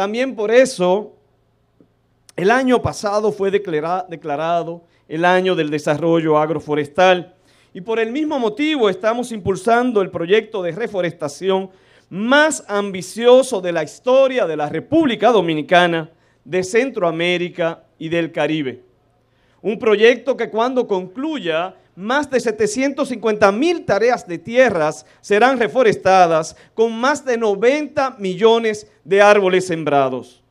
También por eso, el año pasado fue declarado el año del desarrollo agroforestal. Y por el mismo motivo estamos impulsando el proyecto de reforestación más ambicioso de la historia de la República Dominicana, de Centroamérica y del Caribe. Un proyecto que cuando concluya más de 750 mil tareas de tierras serán reforestadas con más de 90 millones de árboles sembrados.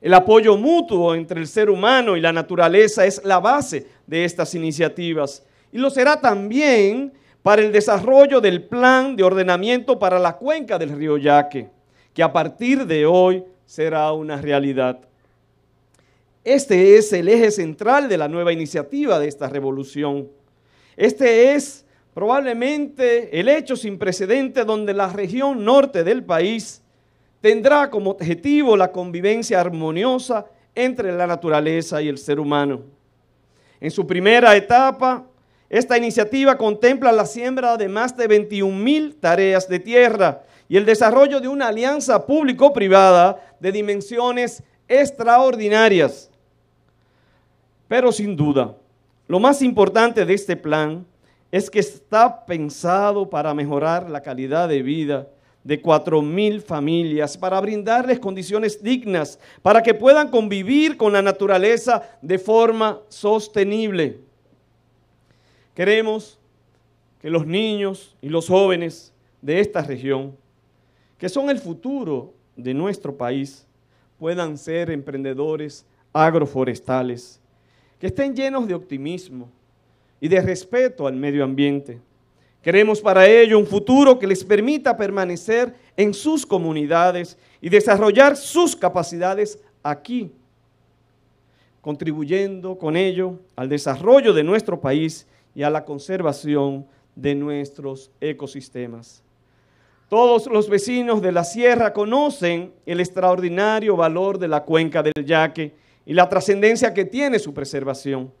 El apoyo mutuo entre el ser humano y la naturaleza es la base de estas iniciativas y lo será también para el desarrollo del plan de ordenamiento para la cuenca del río Yaque, que a partir de hoy será una realidad. Este es el eje central de la nueva iniciativa de esta revolución este es probablemente el hecho sin precedente donde la región norte del país tendrá como objetivo la convivencia armoniosa entre la naturaleza y el ser humano. En su primera etapa, esta iniciativa contempla la siembra de más de 21.000 tareas de tierra y el desarrollo de una alianza público-privada de dimensiones extraordinarias. Pero sin duda, lo más importante de este plan es que está pensado para mejorar la calidad de vida de 4.000 familias, para brindarles condiciones dignas, para que puedan convivir con la naturaleza de forma sostenible. Queremos que los niños y los jóvenes de esta región, que son el futuro de nuestro país, puedan ser emprendedores agroforestales que estén llenos de optimismo y de respeto al medio ambiente. Queremos para ello un futuro que les permita permanecer en sus comunidades y desarrollar sus capacidades aquí, contribuyendo con ello al desarrollo de nuestro país y a la conservación de nuestros ecosistemas. Todos los vecinos de la sierra conocen el extraordinario valor de la cuenca del Yaque y la trascendencia que tiene su preservación.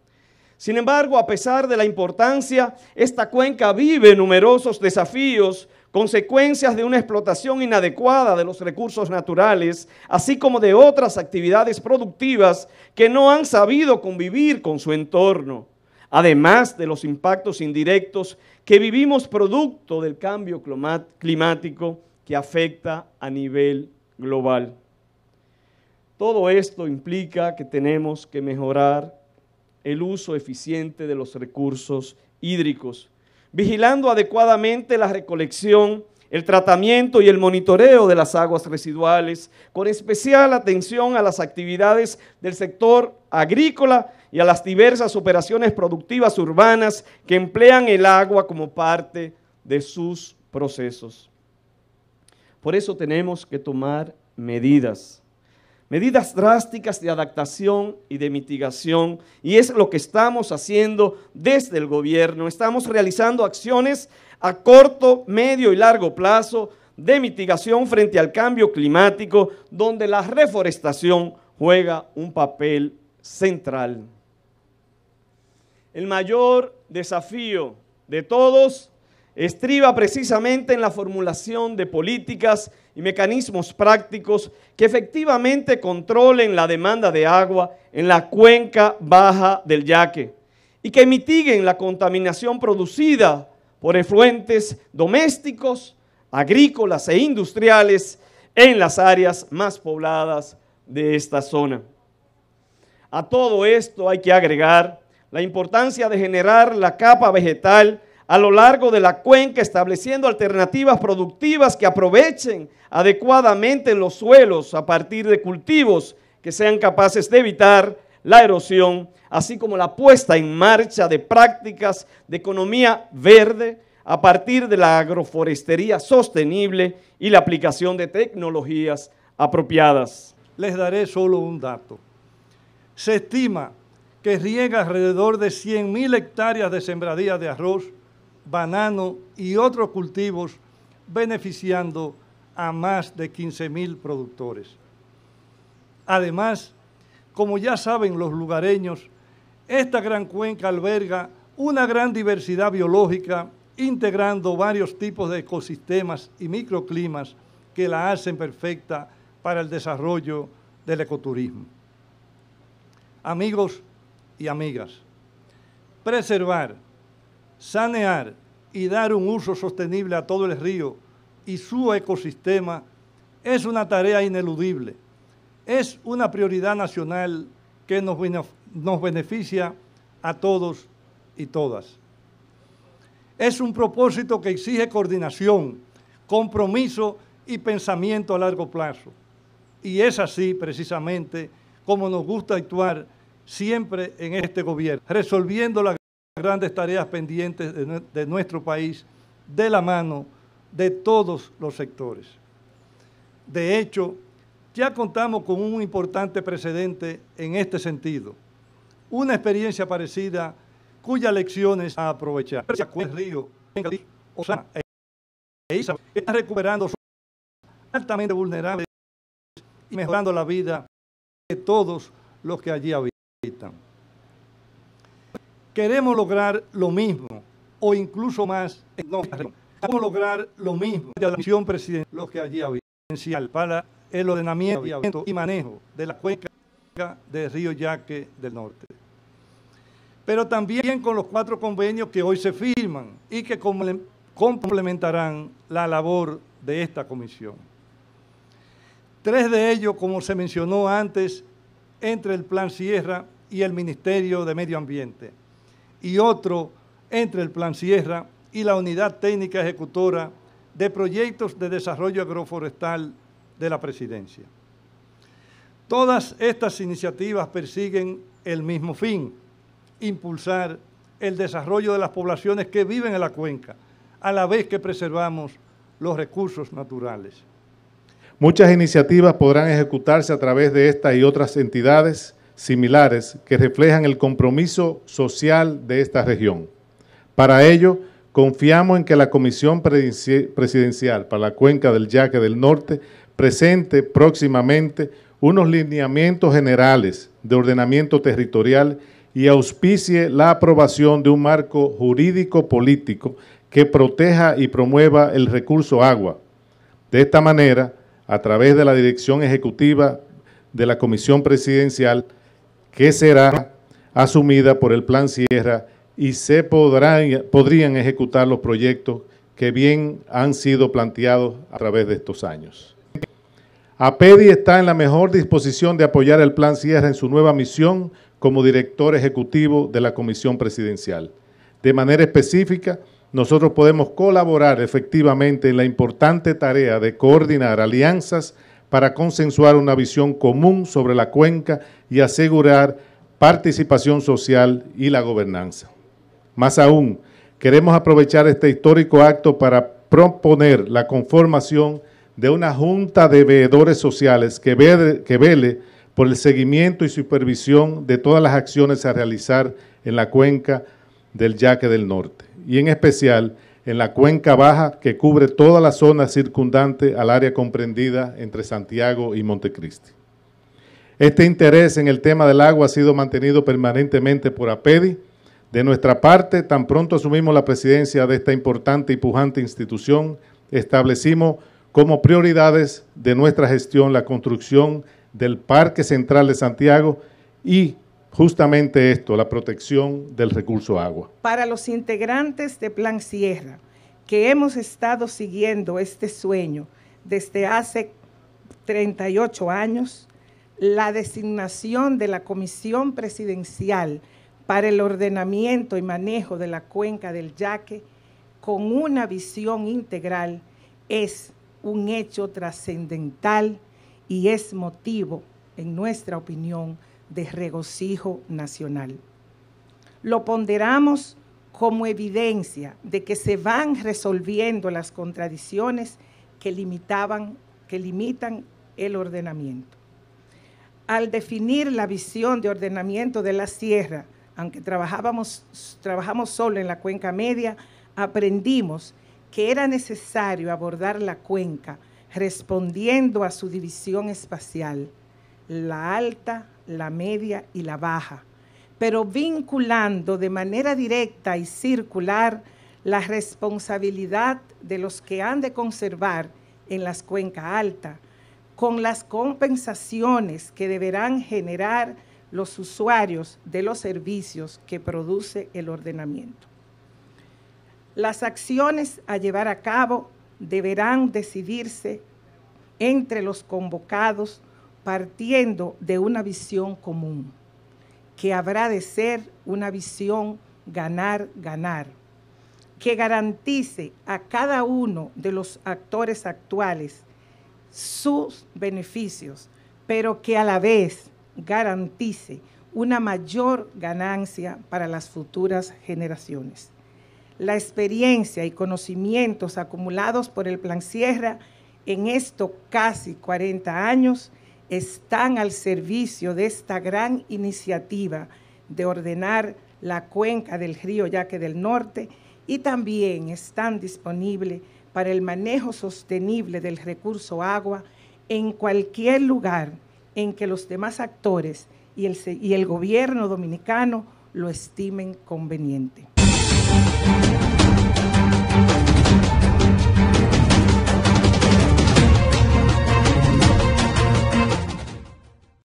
Sin embargo, a pesar de la importancia, esta cuenca vive numerosos desafíos, consecuencias de una explotación inadecuada de los recursos naturales, así como de otras actividades productivas que no han sabido convivir con su entorno, además de los impactos indirectos que vivimos producto del cambio climático que afecta a nivel global. Todo esto implica que tenemos que mejorar el uso eficiente de los recursos hídricos, vigilando adecuadamente la recolección, el tratamiento y el monitoreo de las aguas residuales, con especial atención a las actividades del sector agrícola y a las diversas operaciones productivas urbanas que emplean el agua como parte de sus procesos. Por eso tenemos que tomar medidas medidas drásticas de adaptación y de mitigación. Y es lo que estamos haciendo desde el gobierno. Estamos realizando acciones a corto, medio y largo plazo de mitigación frente al cambio climático, donde la reforestación juega un papel central. El mayor desafío de todos estriba precisamente en la formulación de políticas y mecanismos prácticos que efectivamente controlen la demanda de agua en la cuenca baja del yaque y que mitiguen la contaminación producida por efluentes domésticos, agrícolas e industriales en las áreas más pobladas de esta zona. A todo esto hay que agregar la importancia de generar la capa vegetal a lo largo de la cuenca, estableciendo alternativas productivas que aprovechen adecuadamente los suelos a partir de cultivos que sean capaces de evitar la erosión, así como la puesta en marcha de prácticas de economía verde a partir de la agroforestería sostenible y la aplicación de tecnologías apropiadas. Les daré solo un dato. Se estima que riega alrededor de 100.000 hectáreas de sembradías de arroz banano y otros cultivos, beneficiando a más de 15.000 productores. Además, como ya saben los lugareños, esta gran cuenca alberga una gran diversidad biológica, integrando varios tipos de ecosistemas y microclimas que la hacen perfecta para el desarrollo del ecoturismo. Amigos y amigas, preservar sanear y dar un uso sostenible a todo el río y su ecosistema es una tarea ineludible, es una prioridad nacional que nos, beneficia a todos y todas. Es un propósito que exige coordinación, compromiso y pensamiento a largo plazo. Y es así precisamente como nos gusta actuar siempre en este gobierno, resolviendo la grandes tareas pendientes de, nuestro país de la mano de todos los sectores. De hecho, ya contamos con un importante precedente en este sentido, una experiencia parecida cuyas lecciones a aprovechar. El río, e recuperando su altamente vulnerables y mejorando la vida de todos los que allí habitan queremos lograr lo mismo o incluso más en lograr lo mismo de la misión presidencial, lo para el ordenamiento y manejo de la cuenca de río Yaque del Norte. Pero también con los cuatro convenios que hoy se firman y que complementarán la labor de esta comisión. Tres de ellos, como se mencionó antes, entre el Plan Sierra y el Ministerio de Medio Ambiente y otro entre el Plan Sierra y la Unidad Técnica Ejecutora de Proyectos de Desarrollo Agroforestal de la Presidencia. Todas estas iniciativas persiguen el mismo fin, impulsar el desarrollo de las poblaciones que viven en la cuenca, a la vez que preservamos los recursos naturales. Muchas iniciativas podrán ejecutarse a través de estas y otras entidades similares que reflejan el compromiso social de esta región. Para ello, confiamos en que la Comisión Presidencial para la Cuenca del Yaque del Norte presente próximamente unos lineamientos generales de ordenamiento territorial y auspicie la aprobación de un marco jurídico político que proteja y promueva el recurso agua. De esta manera, a través de la Dirección Ejecutiva de la Comisión Presidencial, que será asumida por el Plan Sierra y se podrán, e, podrían ejecutar los proyectos que bien han sido planteados a través de estos años. APEDI está en la mejor disposición de apoyar el Plan Sierra en su nueva misión como director ejecutivo de la Comisión Presidencial. De manera específica, nosotros podemos colaborar efectivamente en la importante tarea de coordinar alianzas para consensuar una visión común sobre la cuenca y asegurar participación social y la gobernanza. Más aún, queremos aprovechar este histórico acto para proponer la conformación de una junta de veedores sociales que vele, vele por el seguimiento y supervisión de todas las acciones a realizar en la cuenca del Yaque del Norte y en especial en la cuenca baja que cubre toda la zona circundante al área comprendida entre Santiago y Montecristi. Este interés en el tema del agua ha sido mantenido permanentemente por APEDI. De nuestra parte, tan pronto asumimos la presidencia de esta importante y pujante institución, establecimos como prioridades de nuestra gestión la construcción del Parque Central de Santiago y justamente esto, la protección del recurso agua. Para los integrantes de Plan Sierra, que hemos estado siguiendo este sueño desde hace 38 años, la designación de la Comisión Presidencial para el ordenamiento y manejo de la cuenca del Yaque con una visión integral es un hecho trascendental y es motivo, en nuestra opinión, de regocijo nacional. Lo ponderamos como evidencia de que se van resolviendo las contradicciones que, limitaban, que limitan el ordenamiento. Al definir la visión de ordenamiento de la sierra, aunque trabajábamos, trabajamos solo en la cuenca media, aprendimos que era necesario abordar la cuenca respondiendo a su división espacial, la alta, la media y la baja, pero vinculando de manera directa y circular la responsabilidad de los que han de conservar en las cuencas altas, con las compensaciones que deberán generar los usuarios de los servicios que produce el ordenamiento. Las acciones a llevar a cabo deberán decidirse entre los convocados partiendo de una visión común, que habrá de ser una visión ganar, ganar, que garantice a cada uno de los actores actuales sus beneficios, pero que a la vez garantice una mayor ganancia para las futuras generaciones. La experiencia y conocimientos acumulados por el Plan Sierra en estos casi 40 años están al servicio de esta gran iniciativa de ordenar la cuenca del río Yaque del Norte y también están disponibles para el manejo sostenible del recurso agua en cualquier lugar en que los demás actores y el, gobierno dominicano lo estimen conveniente.